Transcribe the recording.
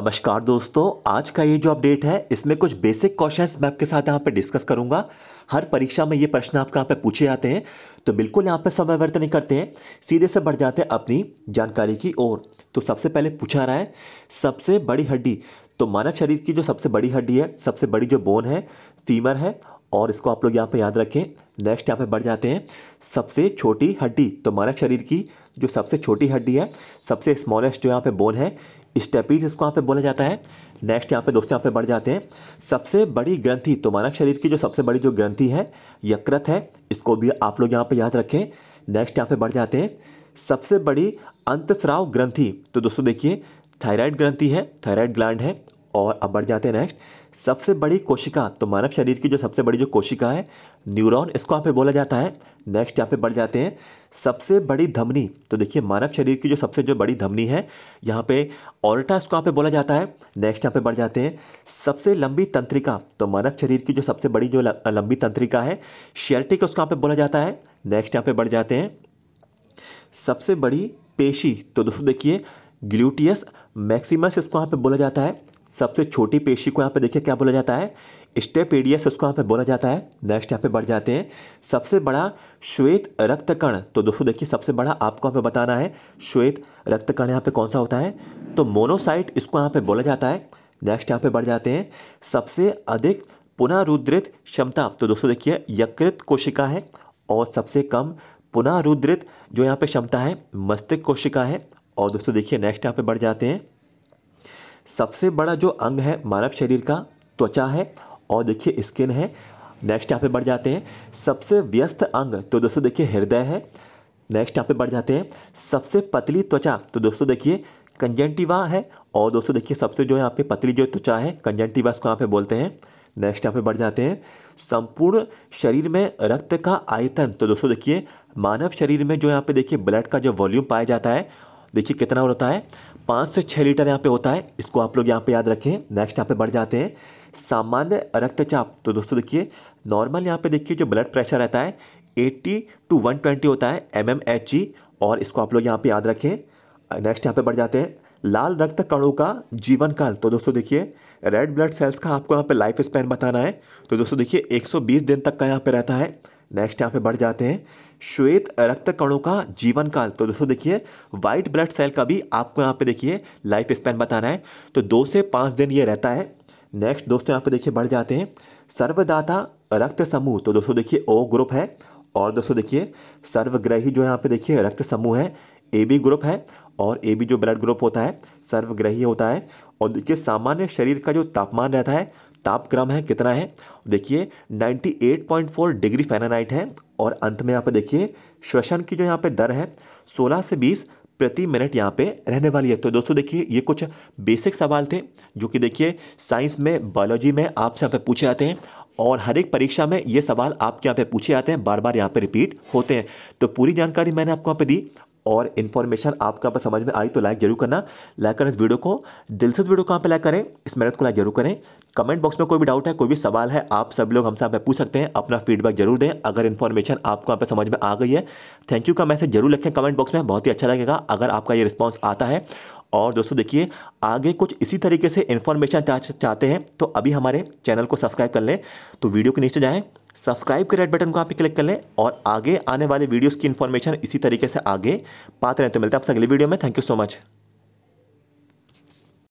नमस्कार दोस्तों आज का ये जो अपडेट है इसमें कुछ बेसिक क्वेश्चंस मैं आपके साथ यहाँ पे डिस्कस करूँगा हर परीक्षा में ये प्रश्न आपके यहाँ पे पूछे जाते हैं तो बिल्कुल यहाँ पे समय व्यर्थ नहीं करते हैं सीधे से बढ़ जाते हैं अपनी जानकारी की ओर तो सबसे पहले पूछा रहा है सबसे बड़ी हड्डी तो मानव शरीर की जो सबसे बड़ी हड्डी है सबसे बड़ी जो बोन है फीमर है और इसको आप लोग यहाँ पे याद रखें नेक्स्ट यहाँ पे बढ़ जाते हैं सबसे छोटी हड्डी तो मानव शरीर की जो सबसे छोटी हड्डी है सबसे स्मॉलेस्ट जो यहाँ पे बोन है स्टेपीज इसको यहाँ पे बोला जाता है नेक्स्ट यहाँ पे दोस्तों यहाँ पे बढ़ जाते हैं सबसे बड़ी ग्रंथि तो मानव शरीर की जो सबसे बड़ी जो ग्रंथि है यकृत है इसको भी आप लोग यहाँ पे याद रखें नेक्स्ट यहाँ पे बढ़ जाते हैं सबसे बड़ी अंतस्राव ग्रंथि तो दोस्तों देखिए थायराइड ग्रंथि है थायराइड ग्लैंड है और अब बढ़ जाते हैं नेक्स्ट सबसे बड़ी कोशिका तो मानव शरीर की जो सबसे बड़ी जो कोशिका है न्यूरॉन इसको यहाँ पे बोला जाता है नेक्स्ट यहाँ पे बढ़ जाते हैं सबसे बड़ी धमनी तो देखिए मानव शरीर की जो सबसे जो बड़ी धमनी है यहाँ पे ऑर्टा इसको यहाँ पे बोला जाता है नेक्स्ट यहाँ पे बढ़ जाते हैं सबसे लंबी तंत्रिका तो मानव शरीर की जो सबसे बड़ी जो लंबी तंत्रिका है शेल्टिक उसको यहाँ पर बोला जाता है नेक्स्ट यहाँ पर बढ़ जाते हैं सबसे बड़ी पेशी तो दोस्तों देखिए ग्लूटियस मैक्सिमस इसको यहाँ पे बोला जाता है सबसे छोटी पेशी को यहाँ पे देखिए क्या बोला जाता है स्टेपेडियस उसको यहाँ पे बोला जाता है नेक्स्ट यहाँ पे बढ़ जाते हैं सबसे बड़ा श्वेत रक्त कण तो दोस्तों देखिए सबसे बड़ा आपको यहाँ पे बताना है श्वेत रक्त कण यहाँ पे कौन सा होता है तो मोनोसाइट इसको यहाँ पे बोला जाता है नेक्स्ट यहाँ पे बढ़ जाते हैं सबसे अधिक पुनरुद्रित क्षमता तो दोस्तों देखिए यकृत कोशिका है और सबसे कम पुनरुद्रित जो यहाँ पे क्षमता है मस्तिष्क कोशिका है और दोस्तों देखिए नेक्स्ट यहाँ पे बढ़ जाते हैं सबसे बड़ा जो अंग है मानव शरीर का त्वचा है और देखिए स्किन है नेक्स्ट यहाँ पे बढ़ जाते हैं सबसे व्यस्त अंग तो दोस्तों देखिए हृदय है नेक्स्ट यहाँ पे बढ़ जाते हैं सबसे पतली त्वचा तो दोस्तों देखिए कंजेंटिवा है और दोस्तों देखिए सबसे जो यहाँ पे पतली जो त्वचा है कंजेंटिवा उसको यहाँ पे बोलते हैं नेक्स्ट यहाँ पे बढ़ जाते हैं संपूर्ण शरीर में रक्त का आयतन तो दोस्तों देखिए मानव शरीर में जो यहाँ पे देखिए ब्लड का जो वॉल्यूम पाया जाता है देखिए कितना होता है पाँच से छः लीटर यहाँ पे होता है इसको आप लोग यहाँ पे याद रखें नेक्स्ट यहाँ पे बढ़ जाते हैं सामान्य रक्तचाप तो दोस्तों देखिए नॉर्मल यहाँ पे देखिए जो ब्लड प्रेशर रहता है 80 टू 120 होता है एम और इसको आप लोग यहाँ पे याद रखें नेक्स्ट यहाँ पे बढ़ जाते हैं लाल रक्त कणों का जीवन काल तो दोस्तों देखिए रेड ब्लड सेल्स का आपको यहाँ पे लाइफ स्पैन बताना है तो दोस्तों देखिए 120 दिन तक का यहाँ पे रहता है नेक्स्ट यहाँ पे बढ़ जाते हैं श्वेत रक्त कणों का जीवन काल तो दोस्तों देखिए वाइट ब्लड सेल का भी आपको यहाँ पे देखिए लाइफ स्पैन बताना है तो दो से पाँच दिन ये रहता है नेक्स्ट दोस्तों यहाँ पे देखिए बढ़ जाते हैं सर्वदाता रक्त समूह तो दोस्तों देखिए ओ ग्रुप है और दोस्तों देखिए सर्वग्रही जो यहाँ पे देखिए रक्त समूह है ए बी ग्रुप है और ए बी जो ब्लड ग्रुप होता है सर्वग्रही होता है और देखिए सामान्य शरीर का जो तापमान रहता है तापक्रम है कितना है देखिए 98.4 डिग्री फ़ारेनहाइट है और अंत में यहाँ पे देखिए श्वसन की जो यहाँ पे दर है 16 से 20 प्रति मिनट यहाँ पे रहने वाली है तो दोस्तों देखिए ये कुछ बेसिक सवाल थे जो कि देखिए साइंस में बायोलॉजी में आपसे यहाँ पर पूछे जाते हैं और हर एक परीक्षा में ये सवाल आपके यहाँ पे पूछे जाते हैं बार बार यहाँ पे रिपीट होते हैं तो पूरी जानकारी मैंने आपको यहाँ पे दी और इन्फॉर्मेशन आपका बस समझ में आई तो लाइक जरूर करना लाइक करें इस वीडियो को दिल से इस वीडियो कहाँ पर लाइक करें इस मेहनत को लाइक जरूर करें कमेंट बॉक्स में कोई भी डाउट है कोई भी सवाल है आप सब लोग हमसे आप पूछ सकते हैं अपना फीडबैक जरूर दें अगर इन्फॉर्मेशन आपको यहाँ पर समझ में आ गई है थैंक यू का मैसेज जरूर लिखें कमेंट बॉक्स में बहुत ही अच्छा लगेगा अगर आपका ये रिस्पॉन्स आता है और दोस्तों देखिए आगे कुछ इसी तरीके से इन्फॉर्मेशन चाहते हैं तो अभी हमारे चैनल को सब्सक्राइब कर लें तो वीडियो के नीचे जाएँ सब्सक्राइब के रेड बटन को आप क्लिक कर लें और आगे आने वाले वीडियोज़ की इन्फॉर्मेशन इसी तरीके से आगे पाते रहें तो मिलते हैं आपसे अगली वीडियो में थैंक यू सो मच